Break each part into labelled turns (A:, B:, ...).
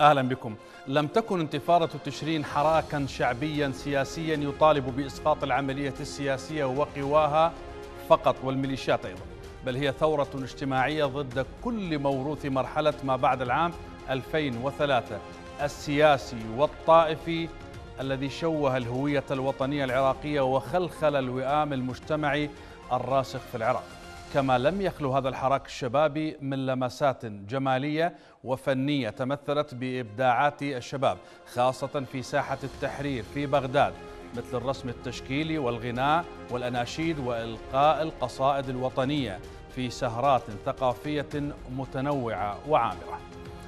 A: أهلا بكم لم تكن انتفاضة تشرين حراكا شعبيا سياسيا يطالب بإسقاط العملية السياسية وقواها فقط والميليشيات أيضا بل هي ثورة اجتماعية ضد كل موروث مرحلة ما بعد العام 2003 السياسي والطائفي الذي شوه الهوية الوطنية العراقية وخلخل الوئام المجتمعي الراسخ في العراق كما لم يخلو هذا الحراك الشبابي من لمسات جمالية وفنية تمثلت بإبداعات الشباب خاصة في ساحة التحرير في بغداد مثل الرسم التشكيلي والغناء والأناشيد وإلقاء القصائد الوطنية في سهرات ثقافية متنوعة وعامرة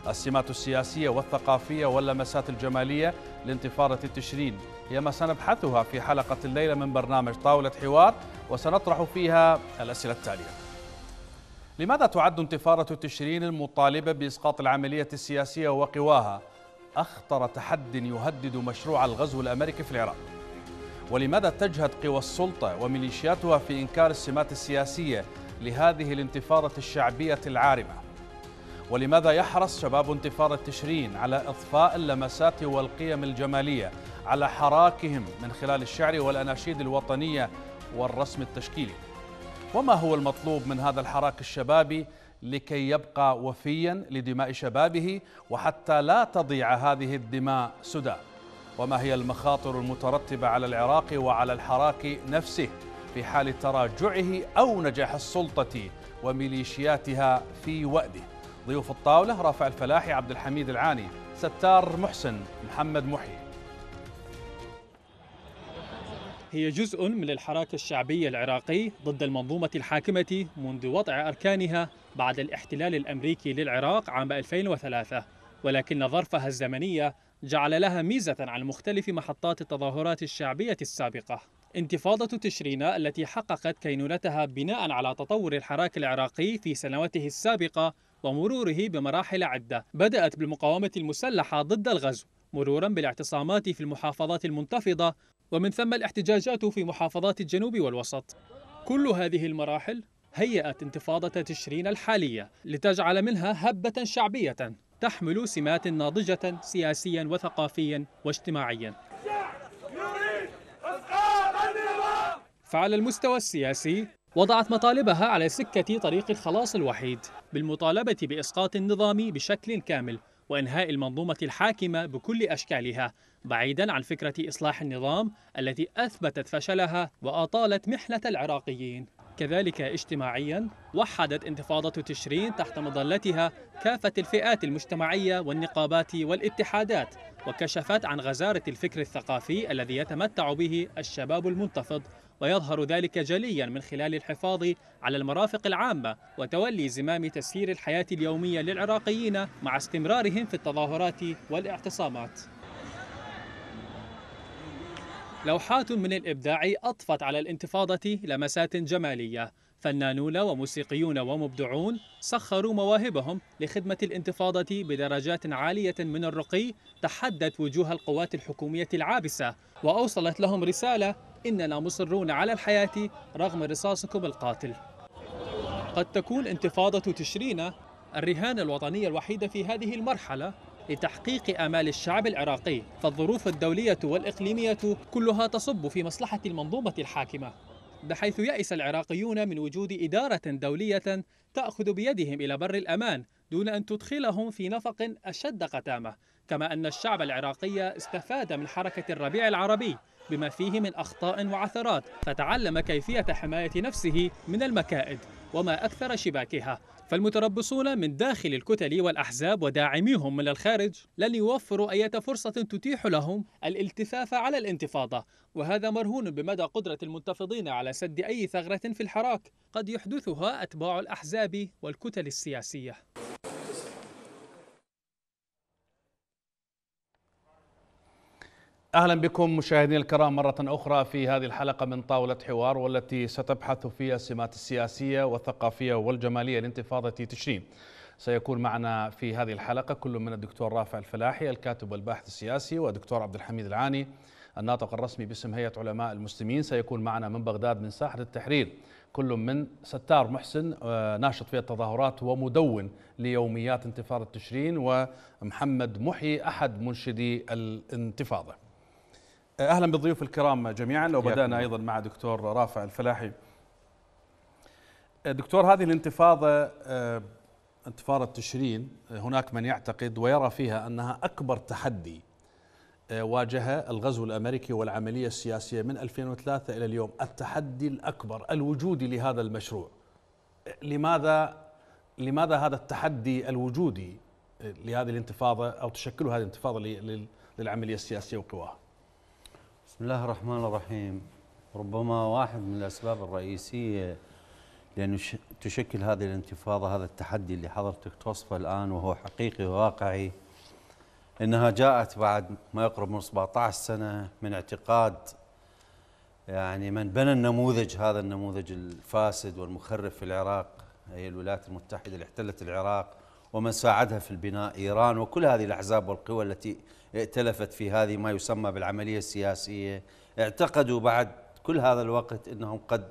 A: السمات السياسية والثقافية واللمسات الجمالية لانتفاضة تشرين هي ما سنبحثها في حلقة الليلة من برنامج طاولة حوار وسنطرح فيها الأسئلة التالية لماذا تعد انتفاضة تشرين المطالبة بإسقاط العملية السياسية وقواها أخطر تحد يهدد مشروع الغزو الأمريكي في العراق؟ ولماذا تجهد قوى السلطة وميليشياتها في إنكار السمات السياسية لهذه الانتفاضة الشعبية العارمة؟ ولماذا يحرص شباب انتفاضة تشرين على إضفاء اللمسات والقيم الجمالية على حراكهم من خلال الشعر والأناشيد الوطنية والرسم التشكيلي؟ وما هو المطلوب من هذا الحراك الشبابي لكي يبقى وفيا لدماء شبابه وحتى لا تضيع هذه الدماء سدى وما هي المخاطر المترتبة على العراق وعلى الحراك نفسه في حال تراجعه أو نجاح السلطة وميليشياتها في وأده ضيوف الطاولة رافع الفلاحي عبد الحميد العاني ستار محسن محمد محي هي جزء من الحراك
B: الشعبي العراقي ضد المنظومة الحاكمة منذ وضع أركانها بعد الاحتلال الأمريكي للعراق عام 2003 ولكن ظرفها الزمنية جعل لها ميزة عن مختلف محطات التظاهرات الشعبية السابقة انتفاضة تشرين التي حققت كينونتها بناء على تطور الحراك العراقي في سنواته السابقة ومروره بمراحل عدة بدأت بالمقاومة المسلحة ضد الغزو مرورا بالاعتصامات في المحافظات المنتفضة ومن ثم الاحتجاجات في محافظات الجنوب والوسط كل هذه المراحل هيأت انتفاضة تشرين الحالية لتجعل منها هبة شعبية تحمل سمات ناضجة سياسيا وثقافيا واجتماعيا فعلى المستوى السياسي وضعت مطالبها على سكة طريق الخلاص الوحيد بالمطالبة بإسقاط النظام بشكل كامل وإنهاء المنظومة الحاكمة بكل أشكالها بعيدا عن فكرة إصلاح النظام التي أثبتت فشلها وأطالت محنة العراقيين كذلك اجتماعيا وحدت انتفاضة تشرين تحت مظلتها كافة الفئات المجتمعية والنقابات والاتحادات وكشفت عن غزارة الفكر الثقافي الذي يتمتع به الشباب المنتفض ويظهر ذلك جليا من خلال الحفاظ على المرافق العامة وتولي زمام تسيير الحياة اليومية للعراقيين مع استمرارهم في التظاهرات والاعتصامات لوحات من الإبداع أطفت على الانتفاضة لمسات جمالية فنانون وموسيقيون ومبدعون سخروا مواهبهم لخدمة الانتفاضة بدرجات عالية من الرقي تحدت وجوه القوات الحكومية العابسة وأوصلت لهم رسالة إننا مصرون على الحياة رغم رصاصكم القاتل قد تكون انتفاضة تشرين الرهان الوطني الوحيد في هذه المرحلة لتحقيق آمال الشعب العراقي فالظروف الدولية والإقليمية كلها تصب في مصلحة المنظومة الحاكمة بحيث يأس العراقيون من وجود إدارة دولية تأخذ بيدهم إلى بر الأمان دون أن تدخلهم في نفق أشد قتامة كما أن الشعب العراقي استفاد من حركة الربيع العربي بما فيه من أخطاء وعثرات فتعلم كيفية حماية نفسه من المكائد وما أكثر شباكها فالمتربصون من داخل الكتل والأحزاب وداعميهم من الخارج لن يوفروا أي فرصة تتيح لهم الالتفاف على الانتفاضة وهذا مرهون بمدى قدرة المنتفضين على سد أي ثغرة في الحراك قد يحدثها أتباع الأحزاب والكتل السياسية
A: اهلا بكم مشاهدينا الكرام مره اخرى في هذه الحلقه من طاوله حوار والتي ستبحث فيها السمات السياسيه والثقافيه والجماليه لانتفاضه تشرين. سيكون معنا في هذه الحلقه كل من الدكتور رافع الفلاحي الكاتب والباحث السياسي والدكتور عبد الحميد العاني الناطق الرسمي باسم هيئه علماء المسلمين سيكون معنا من بغداد من ساحه التحرير كل من ستار محسن آه، ناشط في التظاهرات ومدون ليوميات انتفاضه تشرين ومحمد محي احد منشدي الانتفاضه. اهلا بالضيوف الكرام جميعا لو بدانا ايضا مع دكتور رافع الفلاحي دكتور هذه الانتفاضه آه، انتفاضه تشرين هناك من يعتقد ويرى فيها انها اكبر تحدي آه، واجه الغزو الامريكي والعمليه السياسيه من 2003 الى اليوم التحدي الاكبر الوجودي لهذا المشروع لماذا لماذا هذا التحدي الوجودي آه، لهذه الانتفاضه او تشكله هذه الانتفاضه للعمليه السياسيه وقواها
C: بسم الله الرحمن الرحيم ربما واحد من الأسباب الرئيسية لأن تشكل هذه الانتفاضة هذا التحدي اللي حضرتك توصفه الآن وهو حقيقي وواقعي أنها جاءت بعد ما يقرب من 17 سنة من اعتقاد يعني من بنى النموذج هذا النموذج الفاسد والمخرف في العراق هي الولايات المتحدة اللي احتلت العراق ومن ساعدها في البناء إيران وكل هذه الأحزاب والقوى التي ائتلفت في هذه ما يسمى بالعملية السياسية اعتقدوا بعد كل هذا الوقت أنهم قد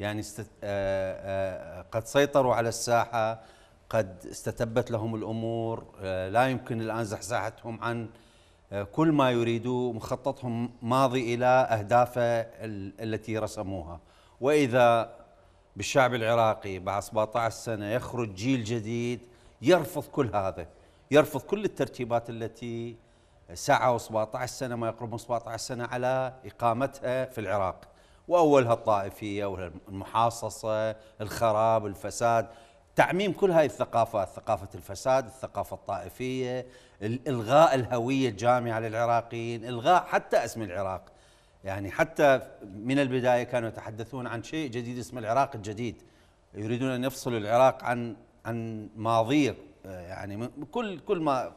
C: يعني استت... آآ آه، آآ آه، قد سيطروا على الساحة قد استتبت لهم الأمور آه، لا يمكن الآن زحزحتهم عن كل ما يريدوا مخططهم ماضي إلى أهدافه التي رسموها وإذا بالشعب العراقي بعد 17 سنة يخرج جيل جديد يرفض كل هذا يرفض كل الترتيبات التي سعوا 17 سنة ما يقرب من 17 سنة على إقامتها في العراق وأولها الطائفية والمحاصصة الخراب الفساد تعميم كل هذه الثقافات ثقافة الفساد الثقافة الطائفية إلغاء الهوية الجامعة للعراقيين إلغاء حتى اسم العراق يعني حتى من البداية كانوا يتحدثون عن شيء جديد اسمه العراق الجديد يريدون أن يفصلوا العراق عن عن ماضيه يعني كل كل ما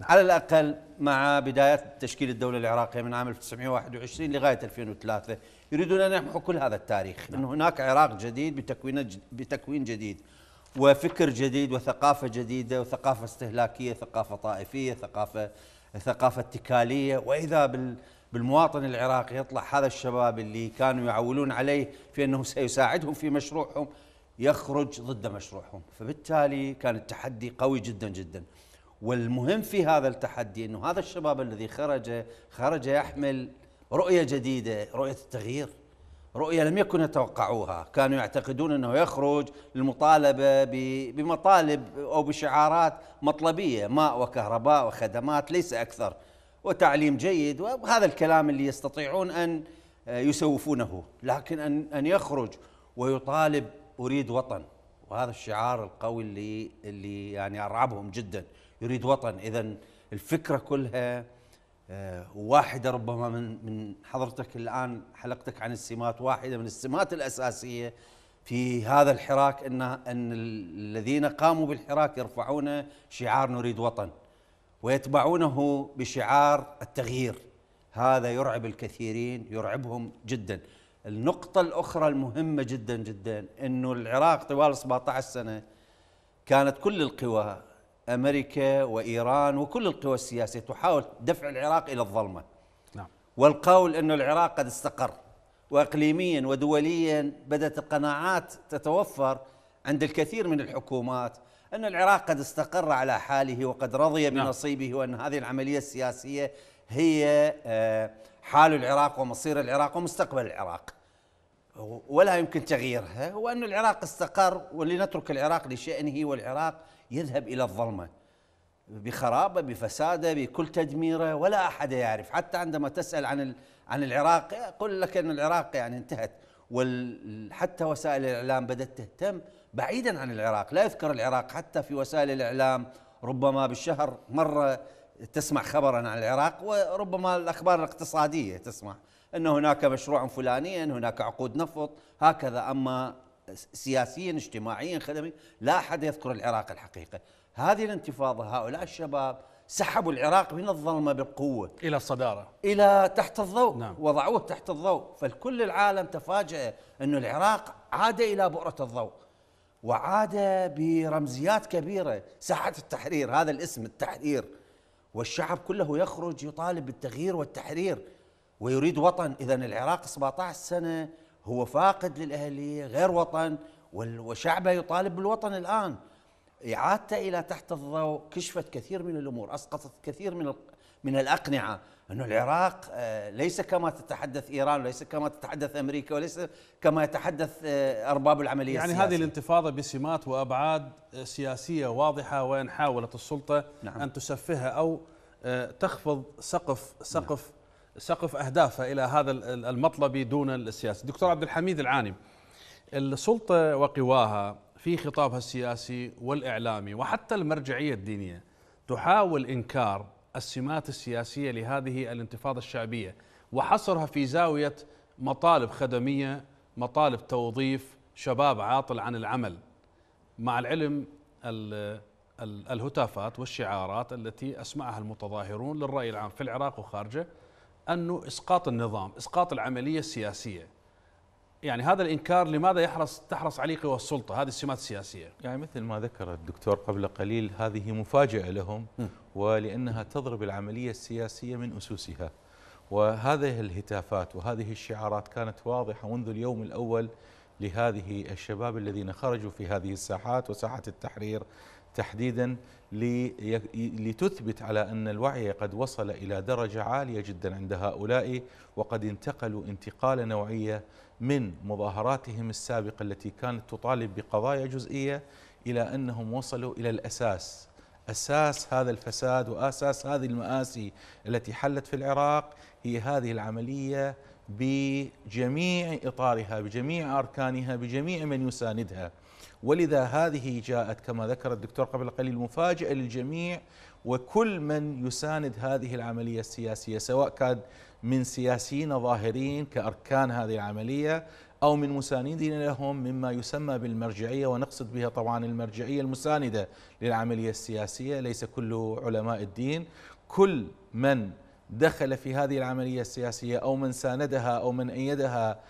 C: على الاقل مع بدايه تشكيل الدوله العراقيه من عام 1921 لغايه 2003 يريدون ان يمحوا كل هذا التاريخ نعم. ان هناك عراق جديد بتكوين بتكوين جديد وفكر جديد وثقافه جديده وثقافه استهلاكيه ثقافه طائفيه ثقافه ثقافه اتكاليه واذا بال بالمواطن العراقي يطلع هذا الشباب اللي كانوا يعولون عليه في انه سيساعدهم في مشروعهم يخرج ضد مشروعهم فبالتالي كان التحدي قوي جدا جدا والمهم في هذا التحدي أنه هذا الشباب الذي خرج خرج يحمل رؤية جديدة رؤية التغيير رؤية لم يكن يتوقعوها كانوا يعتقدون أنه يخرج للمطالبة بمطالب أو بشعارات مطلبية ماء وكهرباء وخدمات ليس أكثر وتعليم جيد وهذا الكلام اللي يستطيعون أن يسوفونه لكن أن يخرج ويطالب اريد وطن وهذا الشعار القوي اللي اللي يعني ارعبهم جدا يريد وطن اذا الفكره كلها آه، واحده ربما من من حضرتك الان حلقتك عن السمات واحده من السمات الاساسيه في هذا الحراك ان ان الذين قاموا بالحراك يرفعون شعار نريد وطن ويتبعونه بشعار التغيير هذا يرعب الكثيرين يرعبهم جدا النقطة الأخرى المهمة جدا جدا أنه العراق طوال 17 سنة كانت كل القوى أمريكا وإيران وكل القوى السياسية تحاول دفع العراق إلى الظلمة نعم. والقول أن العراق قد استقر وإقليميا ودوليا بدأت القناعات تتوفر عند الكثير من الحكومات أن العراق قد استقر على حاله وقد رضي نعم. بنصيبه وأن هذه العملية السياسية هي آه، حال العراق ومصير العراق ومستقبل العراق ولا يمكن تغييرها هو أن العراق استقر ولنترك العراق لشأنه والعراق يذهب إلى الظلمة بخرابه بفساده بكل تدميره ولا احد يعرف حتى عندما تسال عن عن العراق يقول لك ان العراق يعني انتهت وحتى وسائل الاعلام بدات تهتم بعيدا عن العراق لا يذكر العراق حتى في وسائل الاعلام ربما بالشهر مره تسمع خبرا عن العراق وربما الاخبار الاقتصاديه تسمع أن هناك مشروع فلانيا هناك عقود نفط هكذا أما سياسيا اجتماعيا خدمي لا أحد يذكر العراق الحقيقة هذه الانتفاضة هؤلاء الشباب سحبوا العراق من الظلمة بالقوة إلى الصدارة إلى تحت الضوء نعم. وضعوه تحت الضوء فالكل العالم تفاجأ أن العراق عاد إلى بؤرة الضوء وعاد برمزيات كبيرة ساحة التحرير هذا الاسم التحرير والشعب كله يخرج يطالب بالتغيير والتحرير ويريد وطن إذا العراق 17 سنة هو فاقد للأهلية غير وطن وشعبه يطالب بالوطن الآن إعادته إلى تحت الضوء كشفت كثير من الأمور أسقطت كثير من من الأقنعة انه العراق آه، ليس كما تتحدث إيران وليس كما تتحدث أمريكا وليس كما يتحدث آه، أرباب العملية يعني السياسية. هذه
A: الانتفاضة بسمات وأبعاد آه، سياسية واضحة وإن حاولت السلطة نعم. أن تسفهها أو تخفض سقف سقف نعم. سقف أهدافها إلى هذا المطلب دون السياسي دكتور عبد الحميد العاني السلطة وقواها في خطابها السياسي والإعلامي وحتى المرجعية الدينية تحاول إنكار السمات السياسية لهذه الانتفاضة الشعبية وحصرها في زاوية مطالب خدمية مطالب توظيف شباب عاطل عن العمل مع العلم الهتافات والشعارات التي أسمعها المتظاهرون للرأي العام في العراق وخارجه أنه إسقاط النظام إسقاط العملية السياسية يعني هذا الإنكار
D: لماذا يحرص تحرص عليه قوى السلطة هذه السمات السياسية يعني مثل ما ذكر الدكتور قبل قليل هذه مفاجأة لهم ولأنها تضرب العملية السياسية من أسوسها وهذه الهتافات وهذه الشعارات كانت واضحة منذ اليوم الأول لهذه الشباب الذين خرجوا في هذه الساحات وساحة التحرير تحديدا لتثبت على أن الوعي قد وصل إلى درجة عالية جدا عند هؤلاء وقد انتقلوا انتقالة نوعية من مظاهراتهم السابقة التي كانت تطالب بقضايا جزئية إلى أنهم وصلوا إلى الأساس أساس هذا الفساد وأساس هذه المآسي التي حلت في العراق هي هذه العملية بجميع إطارها بجميع أركانها بجميع من يساندها ولذا هذه جاءت كما ذكر الدكتور قبل قليل مفاجئة للجميع وكل من يساند هذه العملية السياسية سواء كان من سياسيين ظاهرين كأركان هذه العملية أو من مساندين لهم مما يسمى بالمرجعية ونقصد بها طبعا المرجعية المساندة للعملية السياسية ليس كل علماء الدين كل من دخل في هذه العملية السياسية أو من ساندها أو من أيدها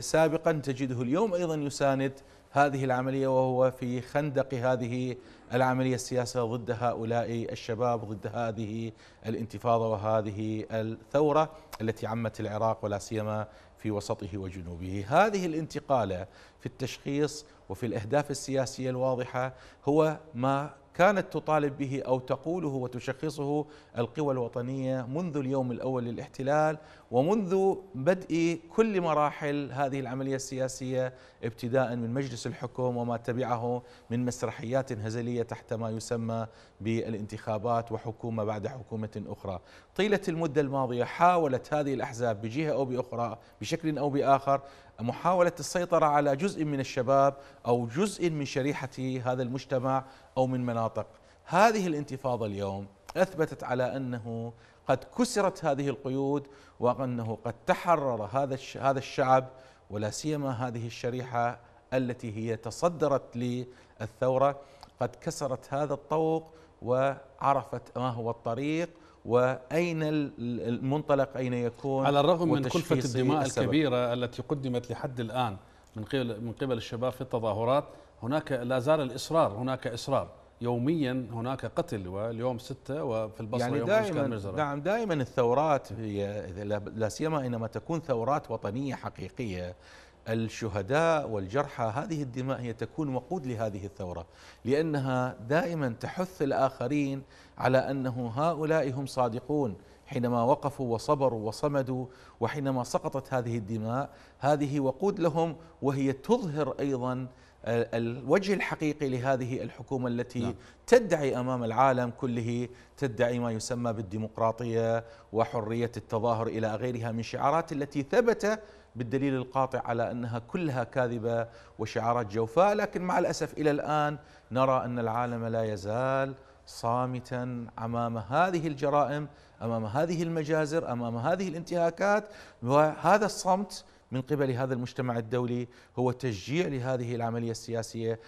D: سابقا تجده اليوم أيضا يساند هذه العملية وهو في خندق هذه العملية السياسية ضد هؤلاء الشباب ضد هذه الانتفاضة وهذه الثورة التي عمت العراق ولا سيما في وسطه وجنوبه هذه الانتقالة في التشخيص وفي الأهداف السياسية الواضحة هو ما كانت تطالب به او تقوله وتشخصه القوى الوطنيه منذ اليوم الاول للاحتلال ومنذ بدء كل مراحل هذه العمليه السياسيه ابتداء من مجلس الحكم وما تبعه من مسرحيات هزليه تحت ما يسمى بالانتخابات وحكومه بعد حكومه اخرى، طيلة المدة الماضية حاولت هذه الأحزاب بجهة أو بأخرى بشكل أو بآخر محاولة السيطرة على جزء من الشباب أو جزء من شريحة هذا المجتمع أو من مناطق هذه الانتفاضة اليوم أثبتت على أنه قد كسرت هذه القيود وأنه قد تحرر هذا هذا الشعب ولا سيما هذه الشريحة التي هي تصدرت للثورة قد كسرت هذا الطوق وعرفت ما هو الطريق واين المنطلق اين يكون على الرغم من كلفه الدماء السبب.
A: الكبيره التي قدمت لحد الان من قبل من قبل الشباب في التظاهرات هناك لا زال الاصرار هناك اصرار يوميا هناك قتل واليوم ستة وفي
D: البصرة يعني يوم دائما نعم دائما الثورات هي لا سيما انما تكون ثورات وطنية حقيقية الشهداء والجرحى هذه الدماء هي تكون وقود لهذه الثورة لأنها دائما تحث الآخرين على أنه هؤلاء هم صادقون حينما وقفوا وصبروا وصمدوا وحينما سقطت هذه الدماء هذه وقود لهم وهي تظهر أيضا الوجه الحقيقي لهذه الحكومة التي نعم. تدعي أمام العالم كله تدعي ما يسمى بالديمقراطية وحرية التظاهر إلى غيرها من شعارات التي ثبت بالدليل القاطع على انها كلها كاذبه وشعارات جوفاء، لكن مع الاسف الى الان نرى ان العالم لا يزال صامتا امام هذه الجرائم، امام هذه المجازر، امام هذه الانتهاكات، وهذا الصمت من قبل هذا المجتمع الدولي هو تشجيع لهذه العملية السياسية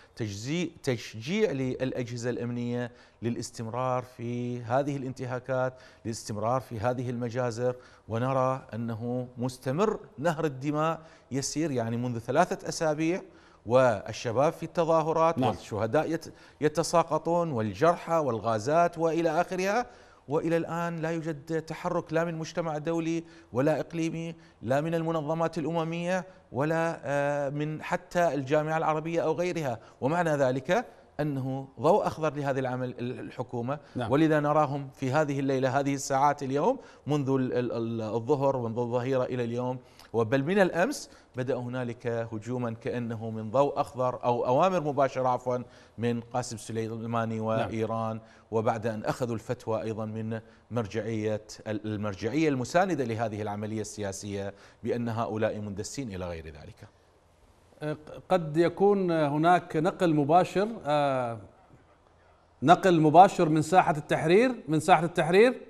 D: تشجيع للأجهزة الأمنية للاستمرار في هذه الانتهاكات للاستمرار في هذه المجازر ونرى أنه مستمر نهر الدماء يسير يعني منذ ثلاثة أسابيع والشباب في التظاهرات نعم. والشهداء يتساقطون والجرحى والغازات والى اخرها والى الان لا يوجد تحرك لا من مجتمع دولي ولا اقليمي لا من المنظمات الامميه ولا آه، من حتى الجامعه العربيه او غيرها ومعنى ذلك انه ضوء اخضر لهذه العمل الحكومه نعم. ولذا نراهم في هذه الليله هذه الساعات اليوم منذ الظهر ومنذ الظهيره الى اليوم وبل من الامس بدأ هنالك هجوما كأنه من ضوء أخضر أو أوامر مباشرة عفوا من قاسم سليماني نعم. وإيران نعم. وبعد أن أخذوا الفتوى أيضا من مرجعية المرجعية المساندة لهذه العملية السياسية بأن هؤلاء مندسين إلى غير ذلك
A: قد يكون هناك نقل مباشر آه، نقل مباشر من ساحة التحرير من ساحة التحرير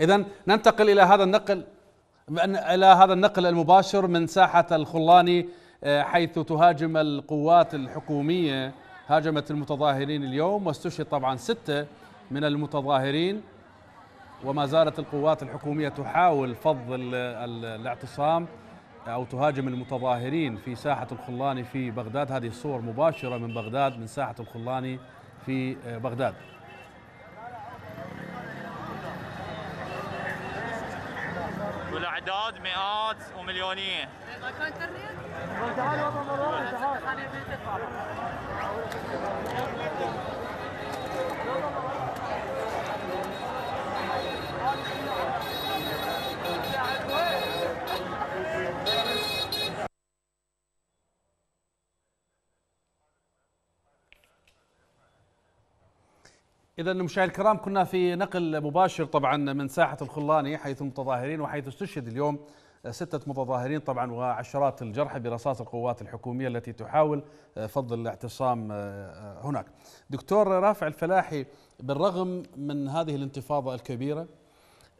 A: إذا ننتقل إلى هذا النقل الى هذا النقل المباشر من ساحه الخلاني آه، حيث تهاجم القوات الحكوميه هاجمت المتظاهرين اليوم واستشهد طبعا سته من المتظاهرين وما زالت القوات الحكوميه تحاول فض الاعتصام او تهاجم المتظاهرين في ساحه الخلاني في بغداد هذه الصور مباشره من بغداد من ساحه الخلاني في آه، بغداد
D: والاعداد مئات ومليونيه.
A: طيب، إذا مشاهدينا الكرام كنا في نقل مباشر طبعا من ساحة الخلاني حيث المتظاهرين وحيث استشهد اليوم ستة متظاهرين طبعا وعشرات الجرحى برصاص القوات الحكومية التي تحاول فض الاعتصام آه، آه، هناك دكتور رافع الفلاحي بالرغم من هذه الانتفاضة الكبيرة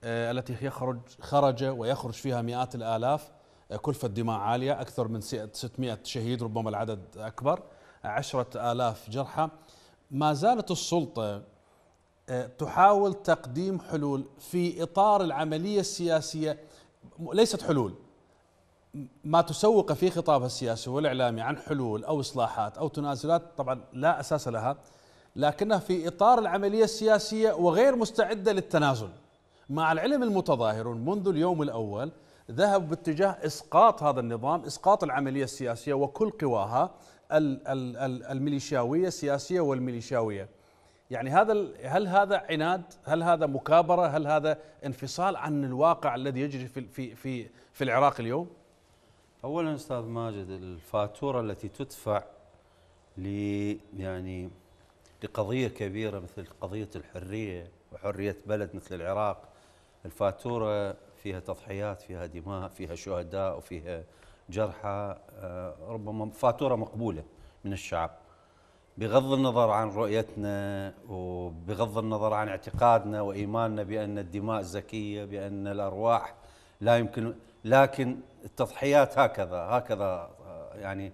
A: آه، التي يخرج خرج ويخرج فيها مئات الآلاف كلفة دماء عالية أكثر من 600 شهيد ربما العدد أكبر عشرة آلاف جرحى ما زالت السلطة تحاول تقديم حلول في اطار العمليه السياسيه ليست حلول ما تسوق في خطابها السياسي والاعلامي عن حلول او اصلاحات او تنازلات طبعا لا اساس لها لكنها في اطار العمليه السياسيه وغير مستعده للتنازل مع العلم المتظاهرون منذ اليوم الاول ذهبوا باتجاه اسقاط هذا النظام اسقاط العمليه السياسيه وكل قواها الميليشياويه السياسيه والميليشياويه يعني هذا هل هذا عناد؟ هل هذا مكابره؟ هل هذا انفصال عن الواقع الذي يجري في في في في العراق اليوم؟ اولا استاذ ماجد
C: الفاتوره التي تدفع ل يعني لقضيه كبيره مثل قضيه الحريه وحريه بلد مثل العراق الفاتوره فيها تضحيات فيها دماء فيها شهداء وفيها جرحى آه، ربما فاتوره مقبوله من الشعب بغض النظر عن رؤيتنا وبغض النظر عن اعتقادنا وايماننا بان الدماء زكيه بان الارواح لا يمكن لكن التضحيات هكذا هكذا آه، يعني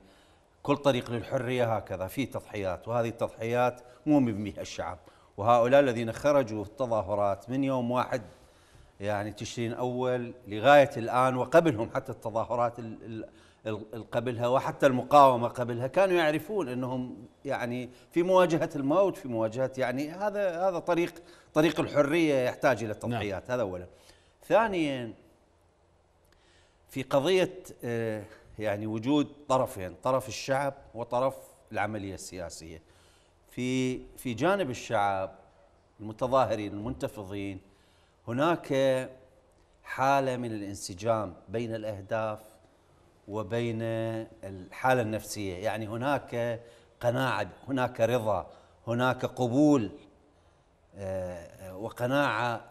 C: كل طريق للحريه هكذا في تضحيات وهذه التضحيات مو بها الشعب وهؤلاء الذين خرجوا في التظاهرات من يوم واحد يعني تشرين اول لغايه الان وقبلهم حتى التظاهرات قبلها وحتى المقاومه قبلها كانوا يعرفون انهم يعني في مواجهه الموت في مواجهه يعني هذا هذا طريق طريق الحريه يحتاج الى تضحيات نعم. هذا اولا. ثانيا في قضيه آه، يعني وجود طرفين، طرف الشعب وطرف العمليه السياسيه. في في جانب الشعب المتظاهرين المنتفضين هناك حاله من الانسجام بين الاهداف وبين الحالة النفسية يعني هناك قناعة هناك رضا هناك قبول آه، وقناعة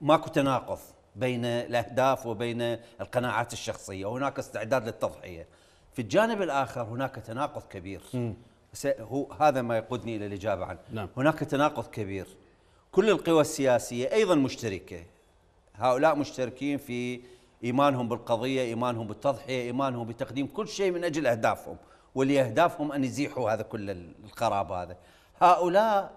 C: ماكو تناقض بين الأهداف وبين القناعات الشخصية وهناك استعداد للتضحية في الجانب الآخر هناك تناقض كبير هو هذا ما يقودني إلى الإجابة عنه نعم. هناك تناقض كبير كل القوى السياسية أيضا مشتركة هؤلاء مشتركين في إيمانهم بالقضية إيمانهم بالتضحية إيمانهم بتقديم كل شيء من أجل أهدافهم واللي أهدافهم أن يزيحوا هذا كل الخراب هذا هؤلاء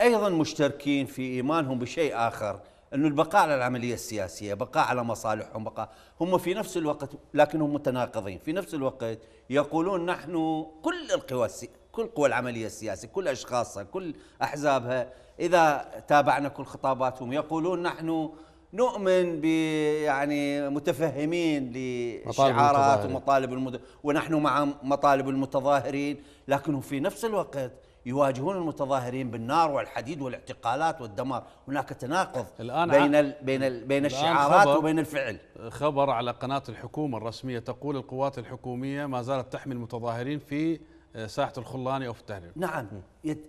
C: أيضا مشتركين في إيمانهم بشيء آخر أنه البقاء على العملية السياسية بقاء على مصالحهم بقاء هم في نفس الوقت لكنهم متناقضين في نفس الوقت يقولون نحن كل القوى كل قوى العملية السياسية كل أشخاصها كل أحزابها إذا تابعنا كل خطاباتهم يقولون نحن نؤمن ب يعني متفهمين لشعارات ومطالب المت... ونحن مع مطالب المتظاهرين لكنهم في نفس الوقت يواجهون المتظاهرين بالنار والحديد والاعتقالات والدمار هناك تناقض الآن بين ال بين ال بين الشعارات خبر
A: وبين الفعل خبر على قناة الحكومة الرسمية تقول القوات الحكومية ما
C: زالت تحمي المتظاهرين في آه، ساحة الخلاني أو في التهريب نعم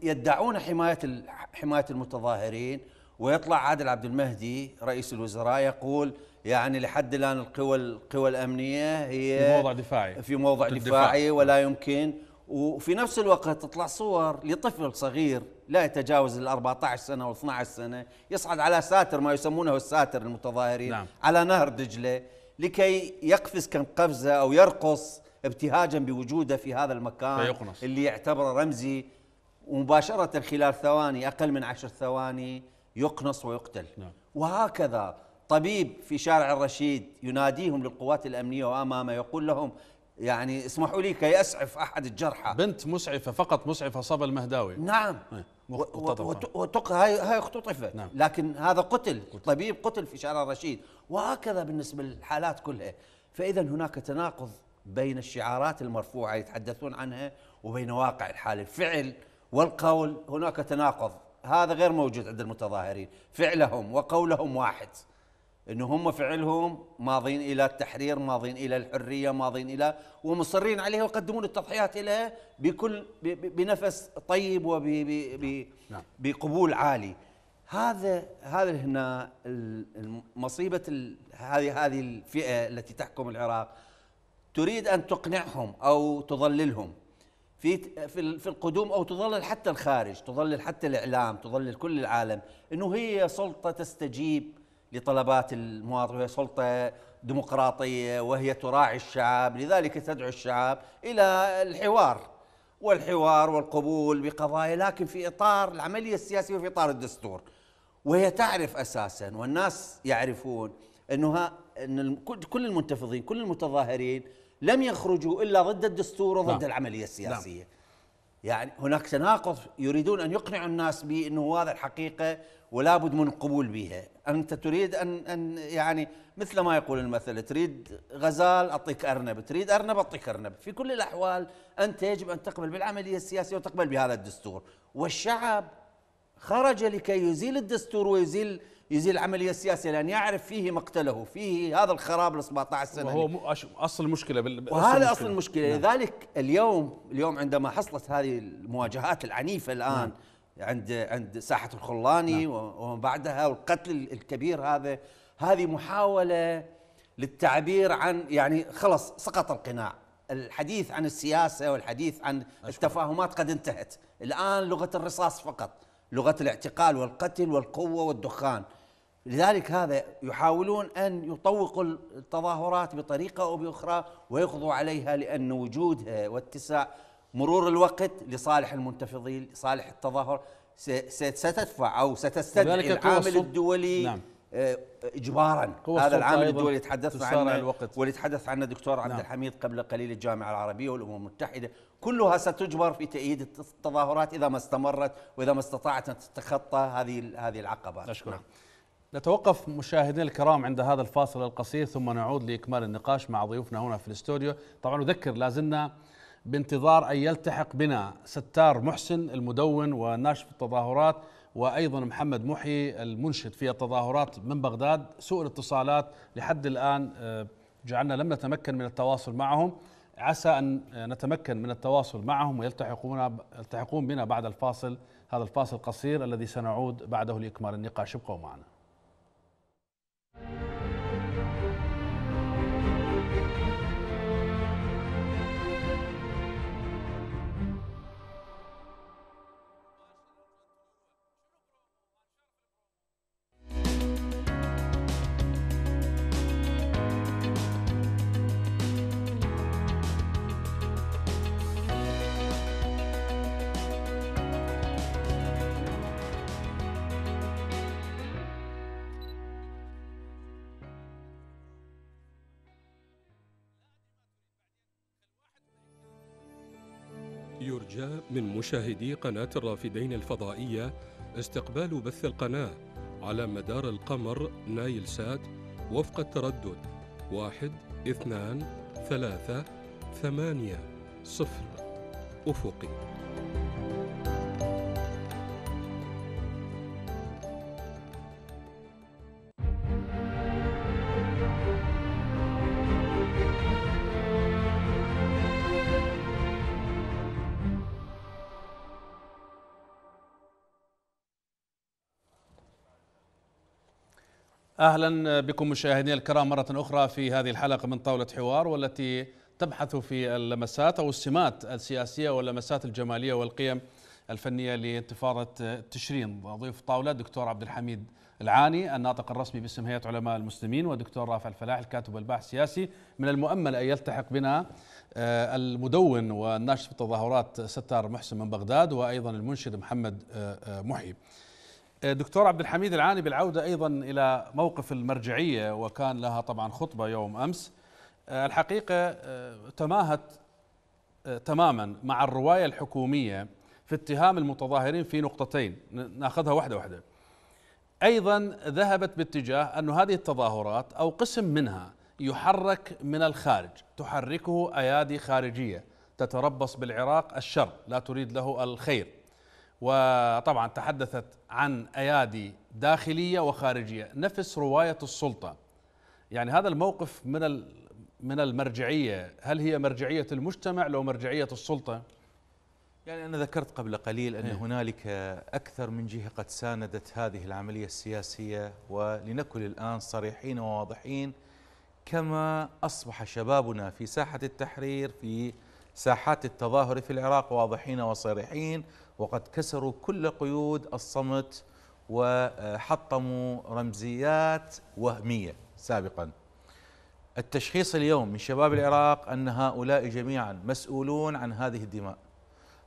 C: يدعون حماية حماية المتظاهرين ويطلع عادل عبد المهدي رئيس الوزراء يقول يعني لحد الان القوى القوى الامنيه هي في موضع دفاعي في موضع دفاعي, دفاعي ولا يمكن وفي نفس الوقت تطلع صور لطفل صغير لا يتجاوز ال 14 سنه و 12 سنه يصعد على ساتر ما يسمونه الساتر المتظاهرين نعم. على نهر دجله لكي يقفز كم قفزه او يرقص ابتهاجا بوجوده في هذا المكان فيقنص. اللي يعتبره رمزي ومباشره خلال ثواني اقل من 10 ثواني يقنص ويقتل نعم. وهكذا طبيب في شارع الرشيد يناديهم للقوات الأمنية وأمامه يقول لهم يعني اسمحوا لي كي أسعف أحد الجرحى بنت مسعفة فقط مسعفة صبا المهداوي نعم إيه، وتق هاي هاي اختطفت نعم. لكن هذا قتل. قتل طبيب قتل في شارع الرشيد وهكذا بالنسبة للحالات كلها فإذا هناك تناقض بين الشعارات المرفوعة يتحدثون عنها وبين واقع الحال الفعل والقول هناك تناقض هذا غير موجود عند المتظاهرين فعلهم وقولهم واحد انه هم فعلهم ماضين الى التحرير ماضين الى الحريه ماضين الى ومصرين عليها ويقدمون التضحيات اليها بكل بنفس طيب وبقبول نعم. نعم. عالي هذا هذا هنا مصيبه هذه هذه الفئه التي تحكم العراق تريد ان تقنعهم او تضللهم في في القدوم او تظلل حتى الخارج، تظلل حتى الاعلام، تظلل كل العالم، انه هي سلطه تستجيب لطلبات المواطن وهي سلطه ديمقراطيه وهي تراعي الشعب، لذلك تدعو الشعب الى الحوار والحوار والقبول بقضايا لكن في اطار العمليه السياسيه وفي اطار الدستور. وهي تعرف اساسا والناس يعرفون انها ان كل المنتفضين كل المتظاهرين لم يخرجوا إلا ضد الدستور وضد نعم. العملية السياسية نعم. يعني هناك تناقض يريدون أن يقنعوا الناس بأنه هذا الحقيقة ولا بد من القبول بها أنت تريد أن, أن يعني مثل ما يقول المثل تريد غزال أعطيك أرنب تريد أرنب أعطيك أرنب في كل الأحوال أنت يجب أن تقبل بالعملية السياسية وتقبل بهذا الدستور والشعب خرج لكي يزيل الدستور ويزيل يزيل العملية السياسية لأن يعرف فيه مقتله فيه هذا الخراب ال 17 سنة وهو
A: أصل المشكلة بال... وهذا أصل المشكلة نعم.
C: لذلك اليوم اليوم عندما حصلت هذه المواجهات العنيفة الآن نعم. عند عند ساحة الخلاني نعم. ومن بعدها والقتل الكبير هذا هذه محاولة للتعبير عن يعني خلص سقط القناع الحديث عن السياسة والحديث عن أشكر. التفاهمات قد انتهت الآن لغة الرصاص فقط لغة الاعتقال والقتل والقوة والدخان لذلك هذا يحاولون أن يطوقوا التظاهرات بطريقة أو بأخرى ويقضوا عليها لأن وجودها واتساع مرور الوقت لصالح المنتفضين لصالح التظاهر ستدفع أو ستستدعي العامل الدولي نعم. آه، اجبارا هذا العامل الدولي تحدثنا عنه الوقت. واللي تحدث عنه الدكتور عبد نعم. الحميد قبل قليل الجامعه العربيه والامم المتحده كلها ستجبر في تأييد التظاهرات اذا ما استمرت واذا ما استطاعت ان تتخطى هذه هذه العقبات اشكرك نعم.
A: نتوقف مشاهدينا الكرام عند هذا الفاصل القصير ثم نعود لاكمال النقاش مع ضيوفنا هنا في الاستوديو طبعا اذكر لازلنا بانتظار ان يلتحق بنا ستار محسن المدون وناشط التظاهرات وايضا محمد محي المنشد في التظاهرات من بغداد سوء الاتصالات لحد الان آه، جعلنا لم نتمكن من التواصل معهم عسى ان نتمكن من التواصل معهم ويلتحقون يلتحقون بنا بعد الفاصل هذا الفاصل القصير الذي سنعود بعده لاكمال النقاش ابقوا معنا
B: جاء من مشاهدي قناة الرافدين الفضائية استقبال بث القناة على مدار القمر نايل سات وفق التردد واحد اثنان ثلاثة ثمانية صفر أفقي
A: اهلا بكم مشاهدينا الكرام مره اخرى في هذه الحلقه من طاوله حوار والتي تبحث في اللمسات او السمات السياسيه واللمسات الجماليه والقيم الفنيه لانتفاضه تشرين ضيف طاوله دكتور عبد الحميد العاني الناطق الرسمي باسم هيئه علماء المسلمين ودكتور رافع الفلاح الكاتب والباحث السياسي من المؤمل ان يلتحق بنا آه، المدون والناشط في التظاهرات ستار محسن من بغداد وايضا المنشد محمد آه، آه، محيي دكتور عبد الحميد العاني بالعودة أيضا إلى موقف المرجعية وكان لها طبعا خطبة يوم أمس آه، الحقيقة آه، تماهت آه، تماما مع الرواية الحكومية في اتهام المتظاهرين في نقطتين ناخذها واحدة واحدة أيضا ذهبت باتجاه أن هذه التظاهرات أو قسم منها يحرك من الخارج تحركه أيادي خارجية تتربص بالعراق الشر لا تريد له الخير وطبعا تحدثت عن ايادي داخليه وخارجيه نفس روايه السلطه يعني هذا الموقف من من المرجعيه هل هي مرجعيه المجتمع لو مرجعيه السلطه
D: يعني انا ذكرت قبل قليل ان إيه. هنالك اكثر من جهه قد ساندت هذه العمليه السياسيه ولنكن الان صريحين وواضحين كما اصبح شبابنا في ساحه التحرير في ساحات التظاهر في العراق واضحين وصريحين وقد كسروا كل قيود الصمت وحطموا رمزيات وهميه سابقا التشخيص اليوم من شباب العراق ان هؤلاء جميعا مسؤولون عن هذه الدماء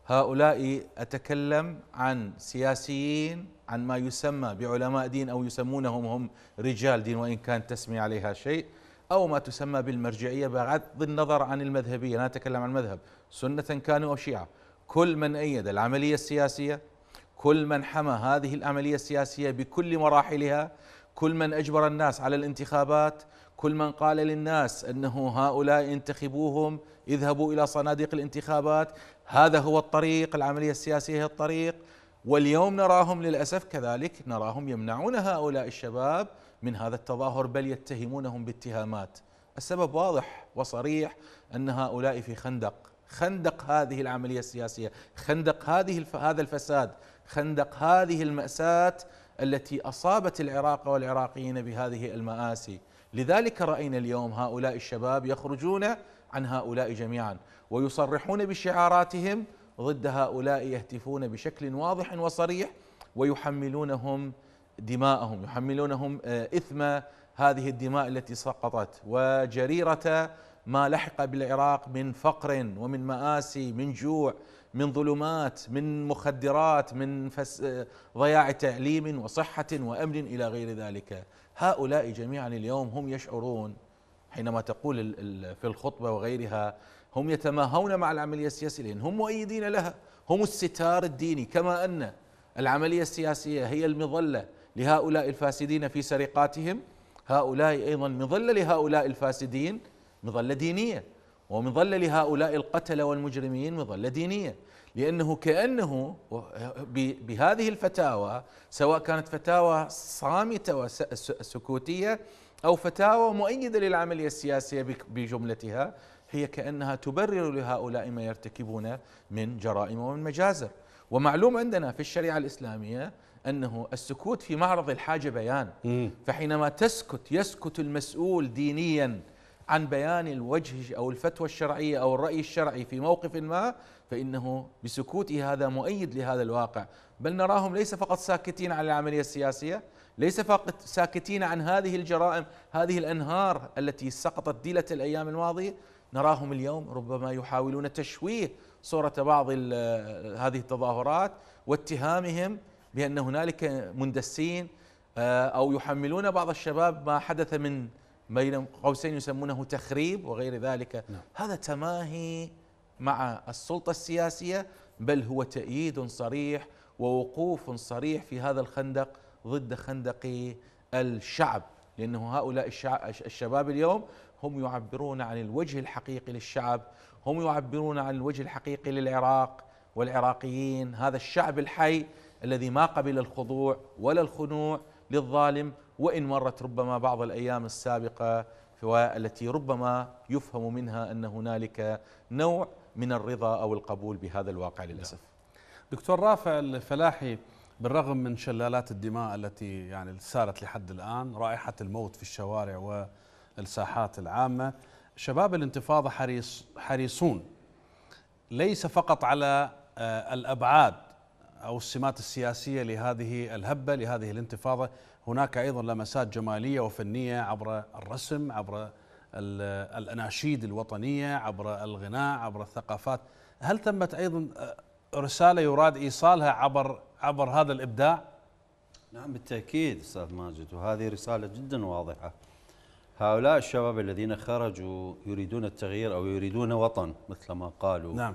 D: هؤلاء اتكلم عن سياسيين عن ما يسمى بعلماء دين او يسمونهم هم رجال دين وان كان تسمي عليها شيء او ما تسمى بالمرجعيه بغض النظر عن المذهبيه أنا أتكلم عن المذهب سنه كانوا او شيعه كل من أيد العملية السياسية كل من حمى هذه العملية السياسية بكل مراحلها كل من أجبر الناس على الانتخابات كل من قال للناس أنه هؤلاء انتخبوهم اذهبوا إلى صناديق الانتخابات هذا هو الطريق العملية السياسية هي الطريق واليوم نراهم للأسف كذلك نراهم يمنعون هؤلاء الشباب من هذا التظاهر بل يتهمونهم باتهامات السبب واضح وصريح أن هؤلاء في خندق خندق هذه العمليه السياسيه، خندق هذه هذا الفساد، خندق هذه الماساه التي اصابت العراق والعراقيين بهذه المآسي، لذلك راينا اليوم هؤلاء الشباب يخرجون عن هؤلاء جميعا ويصرحون بشعاراتهم ضد هؤلاء يهتفون بشكل واضح وصريح ويحملونهم دماءهم، يحملونهم آه، اثم هذه الدماء التي سقطت وجريره ما لحق بالعراق من فقر ومن مآسي من جوع من ظلمات من مخدرات من فس ضياع تعليم وصحة وأمن إلى غير ذلك هؤلاء جميعا اليوم هم يشعرون حينما تقول في الخطبة وغيرها هم يتماهون مع العملية السياسية لأن هم مؤيدين لها هم الستار الديني كما أن العملية السياسية هي المظلة لهؤلاء الفاسدين في سرقاتهم هؤلاء أيضا مظلة لهؤلاء الفاسدين مظله دينيه ومظله لهؤلاء القتله والمجرمين مظله دينيه لانه كانه بهذه الفتاوى سواء كانت فتاوى صامته وسكوتيه او فتاوى مؤيده للعمليه السياسيه بجملتها هي كانها تبرر لهؤلاء ما يرتكبون من جرائم ومن مجازر ومعلوم عندنا في الشريعه الاسلاميه انه السكوت في معرض الحاجه بيان فحينما تسكت يسكت المسؤول دينيا عن بيان الوجه أو الفتوى الشرعية أو الرأي الشرعي في موقف ما فإنه بسكوته هذا مؤيد لهذا الواقع بل نراهم ليس فقط ساكتين عن العملية السياسية ليس فقط ساكتين عن هذه الجرائم هذه الأنهار التي سقطت ديلة الأيام الماضية نراهم اليوم ربما يحاولون تشويه صورة بعض هذه التظاهرات واتهامهم بأن هنالك مندسين آه، أو يحملون بعض الشباب ما حدث من بين قوسين يسمونه تخريب وغير ذلك نعم. هذا تماهي مع السلطة السياسية بل هو تأييد صريح ووقوف صريح في هذا الخندق ضد خندق الشعب لأنه هؤلاء الشباب اليوم هم يعبرون عن الوجه الحقيقي للشعب هم يعبرون عن الوجه الحقيقي للعراق والعراقيين هذا الشعب الحي الذي ما قبل الخضوع ولا الخنوع للظالم وإن مرت ربما بعض الأيام السابقة والتي ربما يفهم منها أن هنالك نوع من الرضا أو القبول بهذا الواقع نعم. للأسف دكتور رافع الفلاحي
A: بالرغم من شلالات الدماء التي يعني سارت لحد الآن رائحة الموت في الشوارع والساحات العامة شباب الانتفاضة حريص حريصون ليس فقط على آه، الأبعاد أو السمات السياسية لهذه الهبة لهذه الانتفاضة هناك أيضا لمسات جمالية وفنية عبر الرسم عبر الأناشيد الوطنية عبر الغناء عبر الثقافات هل تمت أيضا آه، رسالة يراد إيصالها عبر عبر هذا
C: الإبداع؟ نعم بالتأكيد أستاذ ماجد وهذه رسالة جدا واضحة هؤلاء الشباب الذين خرجوا يريدون التغيير أو يريدون وطن مثل ما قالوا نعم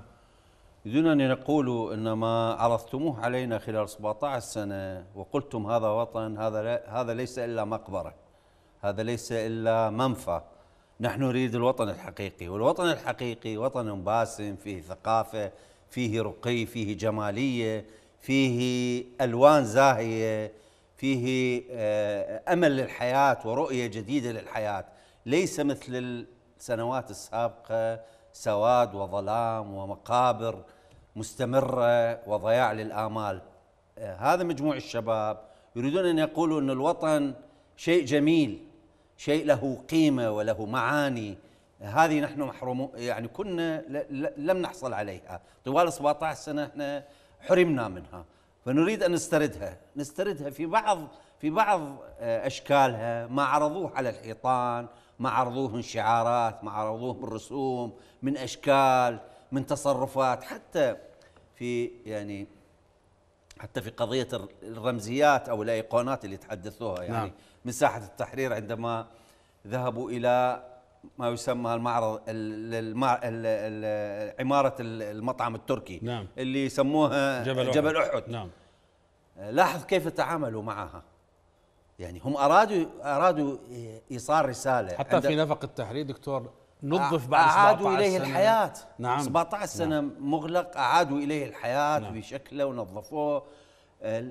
C: يريدون أن يقولوا أن ما عرضتموه علينا خلال 17 سنة وقلتم هذا وطن هذا هذا ليس إلا مقبرة هذا ليس إلا منفى نحن نريد الوطن الحقيقي والوطن الحقيقي وطن باسم فيه ثقافة فيه رقي فيه جمالية فيه ألوان زاهية فيه آه، أمل للحياة ورؤية جديدة للحياة ليس مثل السنوات السابقة سواد وظلام ومقابر مستمرة وضياع للآمال آه، هذا مجموع الشباب يريدون أن يقولوا أن الوطن شيء جميل شيء له قيمة وله معاني هذه نحن محرومون يعني كنا لم نحصل عليها طوال 17 سنة احنا حرمنا منها فنريد أن نستردها نستردها في بعض في بعض آه، أشكالها ما عرضوه على الحيطان ما عرضوه من شعارات ما عرضوه من رسوم من أشكال من تصرفات حتى في يعني حتى في قضية الرمزيات أو الأيقونات اللي تحدثوها يعني نعم. من ساحة التحرير عندما ذهبوا إلى ما يسمى المعرض عمارة المطعم التركي نعم. اللي يسموها جبل, جبل أحد, أحد. نعم. لاحظ كيف تعاملوا معها يعني هم أرادوا أرادوا إيصال رسالة حتى في نفق التحرير دكتور نظف بعد أعادوا 17 إليه سنة. الحياة نعم 17 سنة نعم. مغلق أعادوا إليه الحياة نعم. بشكله ونظفوه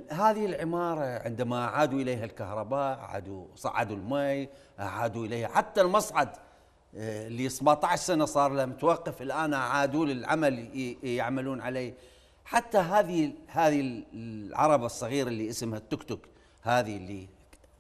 C: هذه العمارة عندما أعادوا إليها الكهرباء أعادوا صعدوا المي أعادوا إليها حتى المصعد آه، اللي 17 سنة صار له متوقف الآن أعادوا للعمل يعملون عليه حتى هذه هذه العربة الصغيرة اللي اسمها التوك توك هذه اللي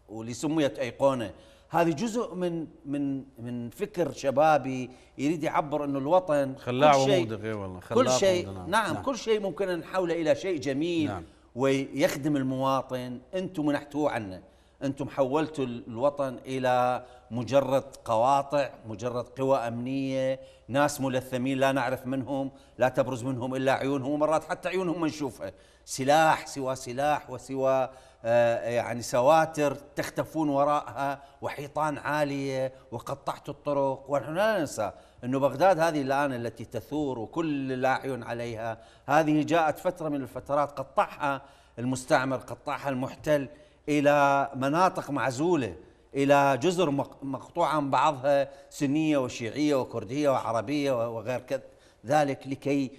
C: واللي سميت أيقونة هذه جزء من من من فكر شبابي يريد يعبر انه الوطن خلاع ومودغ اي والله كل شيء نعم. نعم, نعم, كل شيء ممكن نحوله الى شيء جميل نعم ويخدم المواطن انتم منحتوه عنه انتم حولتوا الوطن الى مجرد قواطع مجرد قوى امنيه ناس ملثمين لا نعرف منهم لا تبرز منهم الا عيونهم ومرات حتى عيونهم ما نشوفها سلاح سوى سلاح وسوى آه، يعني سواتر تختفون وراءها وحيطان عالية وقطعت الطرق ونحن لا ننسى أن بغداد هذه الآن التي تثور وكل الأعين عليها هذه جاءت فترة من الفترات قطعها المستعمر قطعها المحتل إلى مناطق معزولة إلى جزر مقطوعة من بعضها سنية وشيعية وكردية وعربية وغير ذلك لكي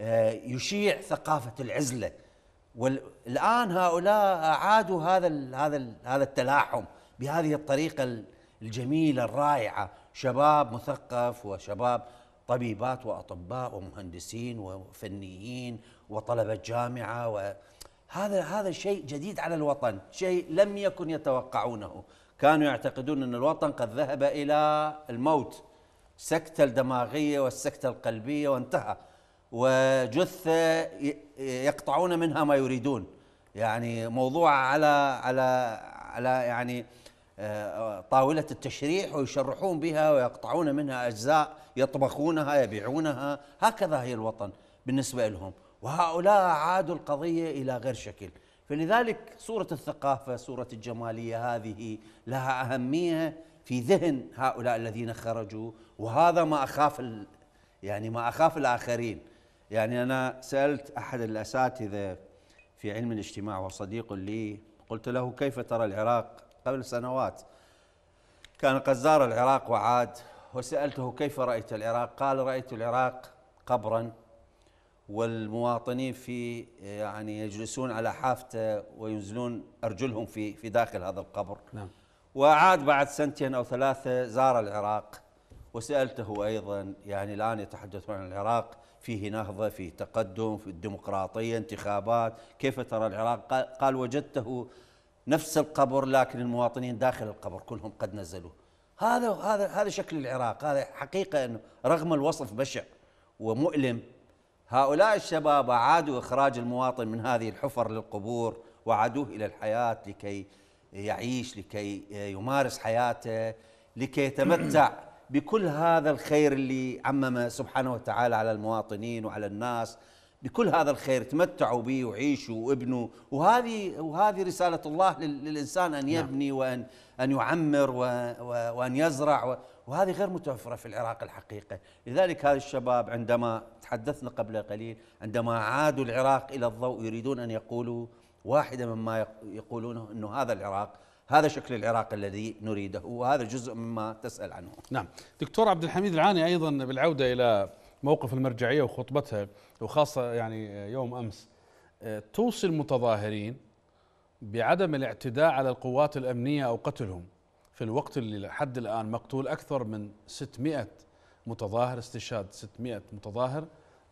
C: آه، يشيع ثقافة العزلة والان هؤلاء اعادوا هذا هذا هذا التلاحم بهذه الطريقه الجميله الرائعه شباب مثقف وشباب طبيبات واطباء ومهندسين وفنيين وطلبه جامعه وهذا هذا شيء جديد على الوطن، شيء لم يكن يتوقعونه، كانوا يعتقدون ان الوطن قد ذهب الى الموت سكته الدماغيه والسكته القلبيه وانتهى وجثه يقطعون منها ما يريدون يعني موضوع على على على يعني آه، طاولة التشريح ويشرحون بها ويقطعون منها أجزاء يطبخونها يبيعونها هكذا هي الوطن بالنسبة لهم وهؤلاء عادوا القضية إلى غير شكل فلذلك صورة الثقافة صورة الجمالية هذه لها أهمية في ذهن هؤلاء الذين خرجوا وهذا ما أخاف يعني ما أخاف الآخرين يعني أنا سألت أحد الأساتذة في علم الاجتماع وصديق لي قلت له كيف ترى العراق قبل سنوات كان قد زار العراق وعاد وسألته كيف رأيت العراق قال رأيت العراق قبرا والمواطنين في يعني يجلسون على حافته وينزلون أرجلهم في في داخل هذا القبر نعم. وعاد بعد سنتين أو ثلاثة زار العراق وسألته أيضا يعني الآن يتحدثون عن العراق فيه نهضة فيه تقدم في الديمقراطية انتخابات كيف ترى العراق قال وجدته نفس القبر لكن المواطنين داخل القبر كلهم قد نزلوا هذا هذا هذا شكل العراق هذا حقيقة أنه رغم الوصف بشع ومؤلم هؤلاء الشباب عادوا إخراج المواطن من هذه الحفر للقبور وعادوه إلى الحياة لكي يعيش لكي يمارس حياته لكي يتمتع بكل هذا الخير اللي عممه سبحانه وتعالى على المواطنين وعلى الناس بكل هذا الخير تمتعوا به وعيشوا وابنوا وهذه وهذه رساله الله للانسان ان نعم. يبني وان ان يعمر وان يزرع وهذه غير متوفره في العراق الحقيقه، لذلك هذا الشباب عندما تحدثنا قبل قليل عندما عادوا العراق الى الضوء يريدون ان يقولوا واحده مما يقولونه انه هذا العراق هذا شكل العراق الذي نريده وهذا جزء مما تسأل عنه
A: نعم دكتور عبد الحميد العاني أيضا بالعودة إلى موقف المرجعية وخطبتها وخاصة يعني يوم أمس آه، توصي المتظاهرين بعدم الاعتداء على القوات الأمنية أو قتلهم في الوقت اللي لحد الآن مقتول أكثر من 600 متظاهر استشهاد 600 متظاهر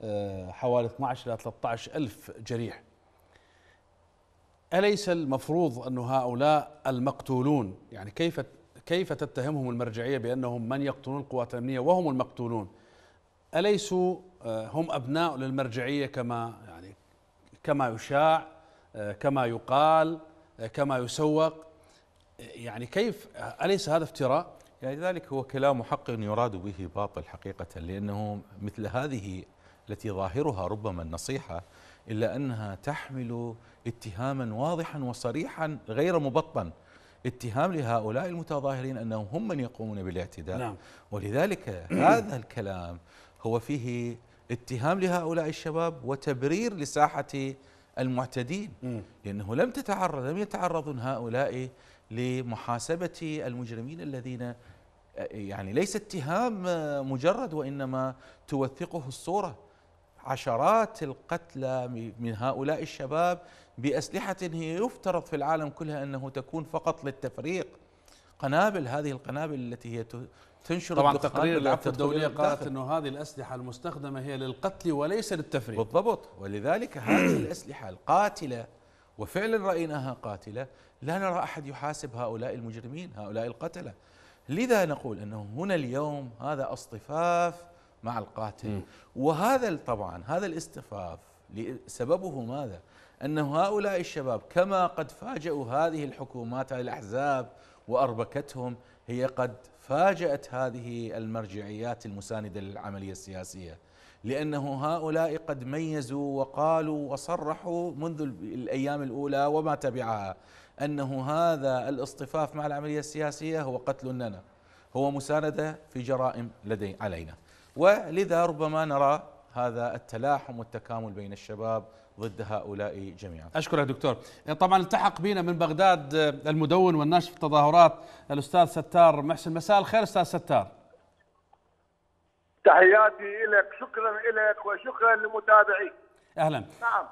A: آه، حوالي 12 إلى 13 ألف جريح أليس المفروض أن هؤلاء المقتولون يعني كيف كيف تتهمهم المرجعية بأنهم من يقتلون القوات الأمنية وهم المقتولون أليسوا آه، هم أبناء للمرجعية كما يعني كما يشاع آه، كما يقال
D: آه، كما يسوق يعني كيف أليس هذا افتراء؟ يعني ذلك هو كلام حق يراد به باطل حقيقة لأنه مثل هذه التي ظاهرها ربما النصيحة إلا أنها تحمل اتهاما واضحا وصريحا غير مبطن اتهام لهؤلاء المتظاهرين أنهم هم من يقومون بالاعتداء نعم. ولذلك هذا الكلام هو فيه اتهام لهؤلاء الشباب وتبرير لساحة المعتدين م. لأنه لم تتعرض لم يتعرض هؤلاء لمحاسبة المجرمين الذين يعني ليس اتهام مجرد وإنما توثقه الصورة عشرات القتلى من هؤلاء الشباب بأسلحة هي يفترض في العالم كلها أنه تكون فقط للتفريق قنابل هذه القنابل التي هي تنشر طبعا تقرير العفو الدولية قالت أنه
A: هذه الأسلحة المستخدمة هي للقتل
D: وليس للتفريق بالضبط ولذلك هذه الأسلحة القاتلة وفعلا رأيناها قاتلة لا نرى أحد يحاسب هؤلاء المجرمين هؤلاء القتلة لذا نقول أنه هنا اليوم هذا اصطفاف مع القاتل م. وهذا طبعا هذا الاستفاف سببه ماذا أنه هؤلاء الشباب كما قد فاجأوا هذه الحكومات هذه الأحزاب وأربكتهم هي قد فاجأت هذه المرجعيات المساندة للعملية السياسية لأنه هؤلاء قد ميزوا وقالوا وصرحوا منذ الأيام الأولى وما تبعها أنه هذا الاصطفاف مع العملية السياسية هو قتل لنا هو مساندة في جرائم لدي علينا ولذا ربما نرى هذا التلاحم والتكامل بين الشباب ضد هؤلاء جميعا
A: أشكرك دكتور طبعا التحق بنا من بغداد آه، المدون والناشط في التظاهرات الأستاذ ستار محسن مساء الخير أستاذ ستار
E: تحياتي لك شكرا لك وشكرا لمتابعيك أهلا نعم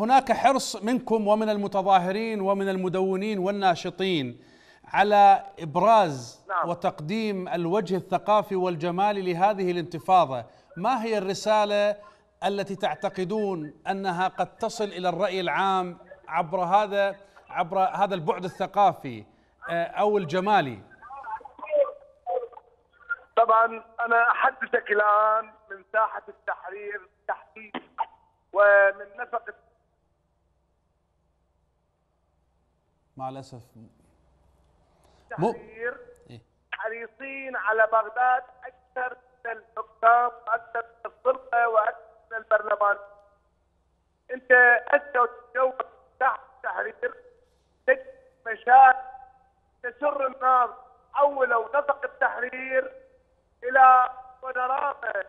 A: هناك حرص منكم ومن المتظاهرين ومن المدونين والناشطين على ابراز نعم. وتقديم الوجه الثقافي والجمالي لهذه الانتفاضه، ما هي الرساله التي تعتقدون انها قد تصل الى الراي العام عبر هذا عبر هذا البعد الثقافي آه، او الجمالي؟
E: طبعا انا احدثك الان من ساحه التحرير تحديد ومن نفق مع الاسف التحرير حريصين إيه. على بغداد اكثر من الحكام واكثر من السلطه واكثر من البرلمان. انت انت وتتجوز تحت التحرير مشاهد تسر الناس اول نفق التحرير الى بانوراما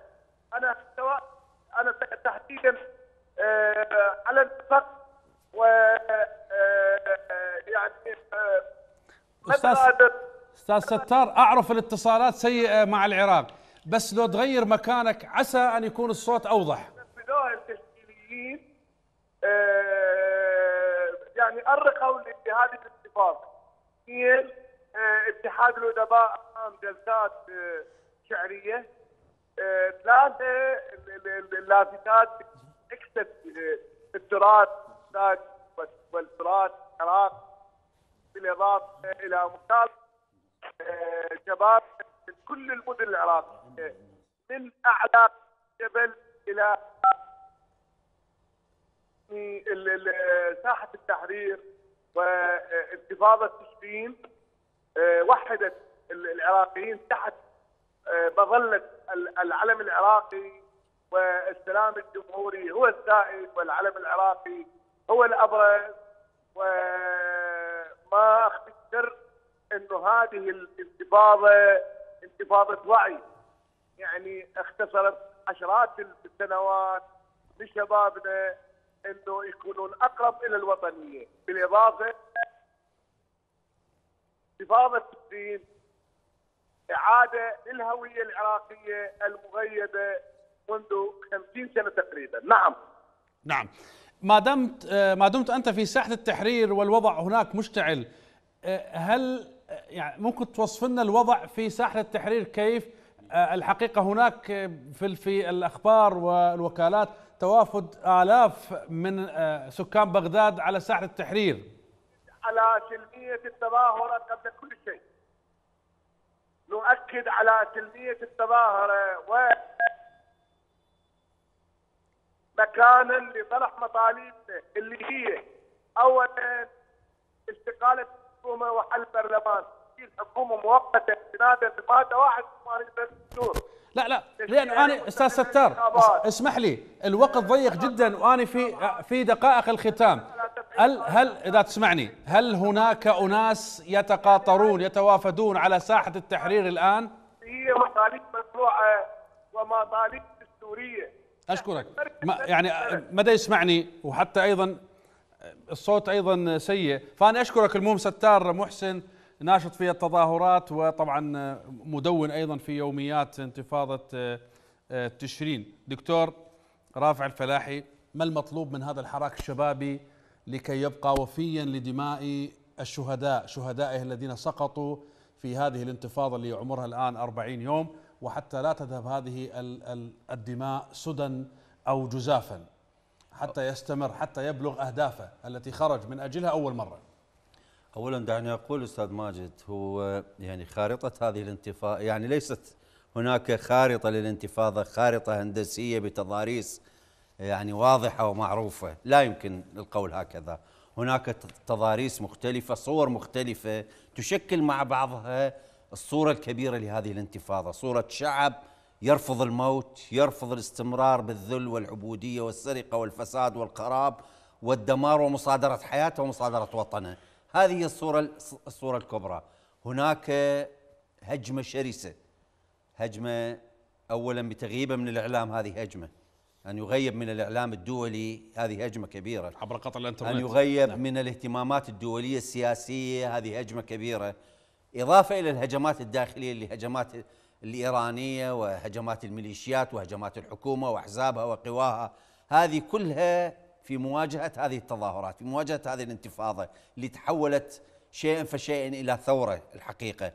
E: انا سواء انا تحديدا آه، على النفق و آه، آه، يعني استاذ
A: استاذ ستار اعرف الاتصالات سيئه مع العراق بس لو تغير مكانك عسى ان يكون الصوت اوضح
E: التشكيليين آه، يعني ارقوا لهذه الاتفاق هي إيه، آه، اتحاد الادباء امام جلسات آه، شعريه ثلاثه اللافتات عكست التراث والتراث العراق بالاضافه الى مكان شباب من كل المدن العراقيه من اعلى جبل الى ساحه التحرير وانتفاضه تشرين آه، وحدت العراقيين تحت آه، مظله العلم العراقي والسلام الجمهوري هو السائد والعلم العراقي هو الابرز و ما افتكر انه هذه الانتفاضه انتفاضه وعي يعني اختصرت عشرات السنوات لشبابنا انه يكونون اقرب الى الوطنيه بالاضافه انتفاضه الدين اعاده للهويه العراقيه المغيبه منذ 50 سنه تقريبا نعم
A: نعم ما دمت آه، ما دمت انت في ساحه التحرير والوضع هناك مشتعل آه، هل آه، يعني ممكن توصف لنا الوضع في ساحه التحرير كيف الحقيقه هناك في في الاخبار والوكالات توافد الاف من سكان بغداد على ساحه التحرير
E: على سلميه التظاهره قبل كل شيء نؤكد على سلميه التظاهره و مكانا لطرح مطالبنا اللي هي اولا استقاله الحكومه وحل البرلمان الحكومه مؤقته استنادا لماده 81 الدستور لا لا لان انا استاذ ستار
A: اسمح لي الوقت ضيق جدا وانا في في دقائق الختام هل هل اذا تسمعني هل هناك اناس يتقاطرون يتوافدون على ساحه التحرير الان؟
E: هي مطالب مشروعه ومطالب دستوريه
A: اشكرك ما يعني مدى يسمعني وحتى ايضا الصوت ايضا سيء فانا اشكرك المهم ستار محسن ناشط في التظاهرات وطبعا مدون ايضا في يوميات انتفاضه آه، آه، تشرين دكتور رافع الفلاحي ما المطلوب من هذا الحراك الشبابي لكي يبقى وفيا لدماء الشهداء شهدائه الذين سقطوا في هذه الانتفاضه اللي عمرها الان 40 يوم وحتى لا تذهب هذه الدماء سدى أو جزافا حتى يستمر حتى يبلغ أهدافه التي خرج من أجلها أول مرة
C: أولا دعني أقول أستاذ ماجد هو يعني خارطة هذه الانتفاضة يعني ليست هناك خارطة للانتفاضة خارطة هندسية بتضاريس يعني واضحة ومعروفة لا يمكن القول هكذا هناك تضاريس مختلفة صور مختلفة تشكل مع بعضها الصورة الكبيرة لهذه الانتفاضة صورة شعب يرفض الموت يرفض الاستمرار بالذل والعبودية والسرقة والفساد والخراب والدمار ومصادرة حياته ومصادرة وطنه هذه الصورة الصورة الكبرى هناك هجمة شرسة هجمة أولا بتغييبه من الإعلام هذه هجمة أن يغيب من الإعلام الدولي هذه هجمة كبيرة عبر قطع الإنترنت أن يغيب نعم. من الاهتمامات الدولية السياسية هذه هجمة كبيرة إضافة إلى الهجمات الداخلية اللي هجمات الإيرانية وهجمات الميليشيات وهجمات الحكومة وأحزابها وقواها هذه كلها في مواجهة هذه التظاهرات في مواجهة هذه الانتفاضة اللي تحولت شيئا فشيئا إلى ثورة الحقيقة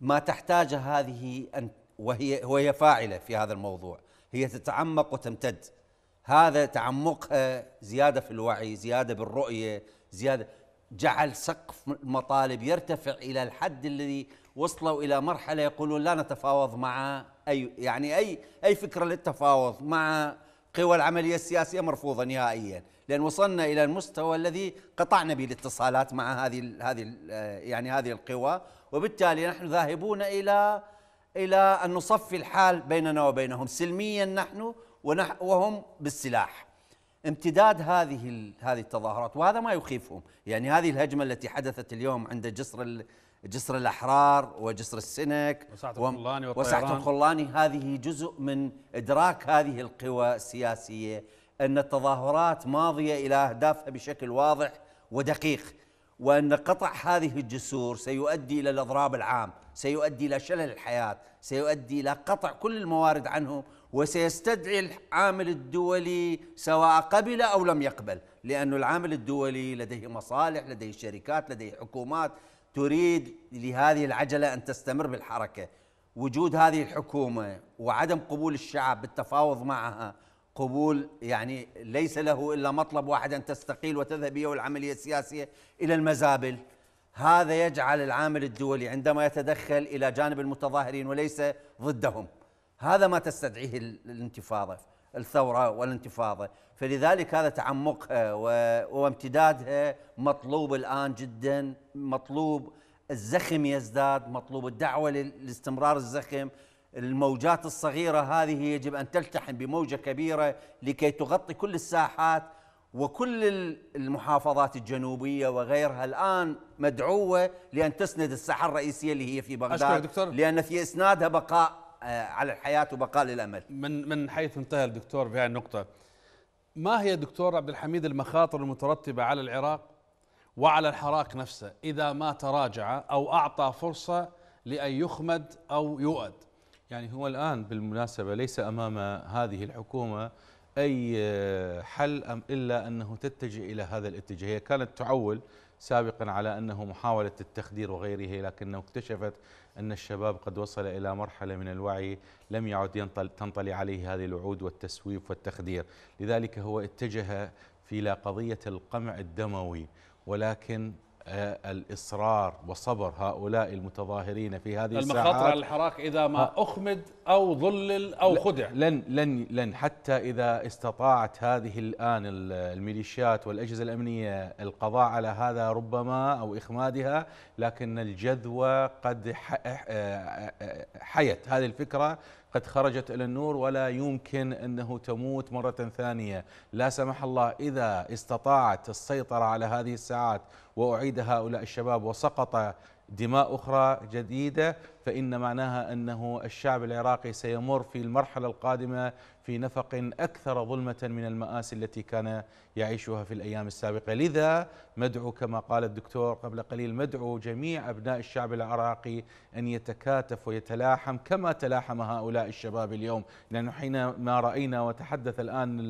C: ما تحتاج هذه أن وهي وهي فاعلة في هذا الموضوع هي تتعمق وتمتد هذا تعمقها زيادة في الوعي زيادة بالرؤية زيادة جعل سقف المطالب يرتفع الى الحد الذي وصلوا الى مرحله يقولون لا نتفاوض مع اي يعني اي اي فكره للتفاوض مع قوى العمليه السياسيه مرفوضه نهائيا، لان وصلنا الى المستوى الذي قطعنا به الاتصالات مع هذه هذه آه، يعني هذه القوى، وبالتالي نحن ذاهبون الى الى ان نصفي الحال بيننا وبينهم، سلميا نحن وهم بالسلاح. امتداد هذه هذه التظاهرات وهذا ما يخيفهم يعني هذه الهجمه التي حدثت اليوم عند جسر جسر الاحرار وجسر السنك وسعة الخلاني هذه جزء من ادراك هذه القوى السياسيه ان التظاهرات ماضيه الى اهدافها بشكل واضح ودقيق وان قطع هذه الجسور سيؤدي الى الاضراب العام، سيؤدي الى شلل الحياه، سيؤدي الى قطع كل الموارد عنه وسيستدعي العامل الدولي سواء قبل أو لم يقبل لأن العامل الدولي لديه مصالح لديه شركات لديه حكومات تريد لهذه العجلة أن تستمر بالحركة وجود هذه الحكومة وعدم قبول الشعب بالتفاوض معها قبول يعني ليس له إلا مطلب واحد أن تستقيل وتذهب هي والعملية السياسية إلى المزابل هذا يجعل العامل الدولي عندما يتدخل إلى جانب المتظاهرين وليس ضدهم هذا ما تستدعيه الانتفاضة الثورة والانتفاضة فلذلك هذا تعمقها وامتدادها مطلوب الآن جدا مطلوب الزخم يزداد مطلوب الدعوة لاستمرار الزخم الموجات الصغيرة هذه يجب أن تلتحم بموجة كبيرة لكي تغطي كل الساحات وكل المحافظات الجنوبية وغيرها الآن مدعوة لأن تسند الساحة الرئيسية اللي هي في بغداد أشكرك دكتور لأن في إسنادها بقاء آه، على الحياة وبقاء الأمل
A: من, من حيث
C: انتهى الدكتور
A: في هذه النقطة ما هي دكتور عبد الحميد المخاطر المترتبة على العراق وعلى الحراك نفسه إذا ما تراجع أو أعطى فرصة لأن يخمد
D: أو يؤد يعني هو الآن بالمناسبة ليس أمام هذه الحكومة أي حل أم إلا أنه تتجه إلى هذا الاتجاه هي كانت تعول سابقا على أنه محاولة التخدير وغيره لكنه اكتشفت أن الشباب قد وصل إلى مرحلة من الوعي لم يعد تنطلي عليه هذه الوعود والتسويف والتخدير لذلك هو اتجه في قضية القمع الدموي ولكن الإصرار وصبر هؤلاء المتظاهرين في هذه الساعات المخاطر على
A: الحراك إذا ما أخمد
D: أو ظلل أو خدع لن, لن, لن حتى إذا استطاعت هذه الآن الميليشيات والأجهزة الأمنية القضاء على هذا ربما أو إخمادها لكن الجذوة قد حيت هذه الفكرة قد خرجت إلى النور ولا يمكن أنه تموت مرة ثانية لا سمح الله إذا استطاعت السيطرة على هذه الساعات وأعيد هؤلاء الشباب وسقط دماء أخرى جديدة فإن معناها أنه الشعب العراقي سيمر في المرحلة القادمة في نفق أكثر ظلمة من المآسي التي كان يعيشها في الأيام السابقة لذا مدعو كما قال الدكتور قبل قليل مدعو جميع أبناء الشعب العراقي أن يتكاتف ويتلاحم كما تلاحم هؤلاء الشباب اليوم لأنه حينما رأينا وتحدث الآن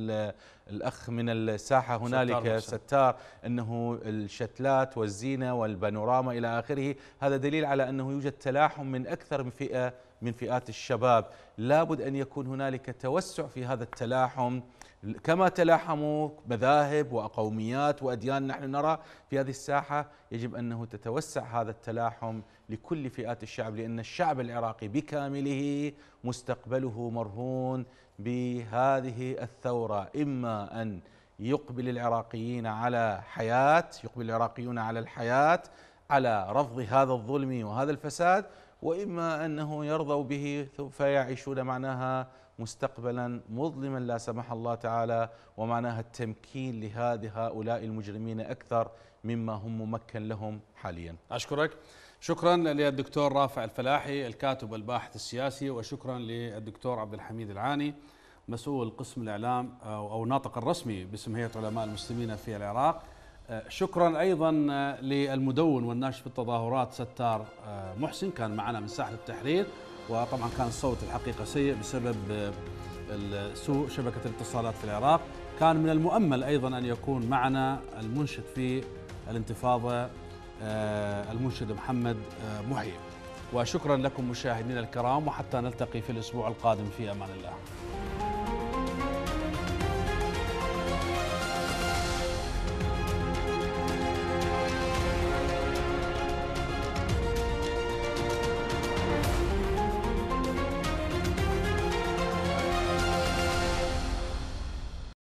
D: الأخ من الساحة هنالك ستار, ستار أنه الشتلات والزينة والبانوراما إلى آخره هذا دليل على أنه يوجد تلاحم من أكثر من فئة من فئات الشباب لابد أن يكون هنالك توسع في هذا التلاحم كما تلاحموا مذاهب وقوميات وأديان نحن نرى في هذه الساحة يجب أنه تتوسع هذا التلاحم لكل فئات الشعب لأن الشعب العراقي بكامله مستقبله مرهون بهذه الثورة إما أن يقبل العراقيين على حياة يقبل العراقيون على الحياة على رفض هذا الظلم وهذا الفساد وإما أنه يرضوا به فيعيشون معناها مستقبلا مظلما لا سمح الله تعالى ومعناها التمكين لهذه هؤلاء المجرمين أكثر مما هم ممكن لهم حاليا
A: أشكرك شكرا للدكتور رافع الفلاحي الكاتب والباحث السياسي وشكرا للدكتور عبد الحميد العاني مسؤول قسم الإعلام أو ناطق الرسمي باسم هيئة علماء المسلمين في العراق شكرا ايضا آه، للمدون والناشط في التظاهرات ستار آه، محسن كان معنا من ساحه التحرير وطبعا كان الصوت الحقيقه سيء بسبب آه، سوء شبكه الاتصالات في العراق كان من المؤمل ايضا ان يكون معنا المنشد في الانتفاضه المنشد محمد محي وشكرا لكم مشاهدينا الكرام وحتى نلتقي في الاسبوع القادم في امان الله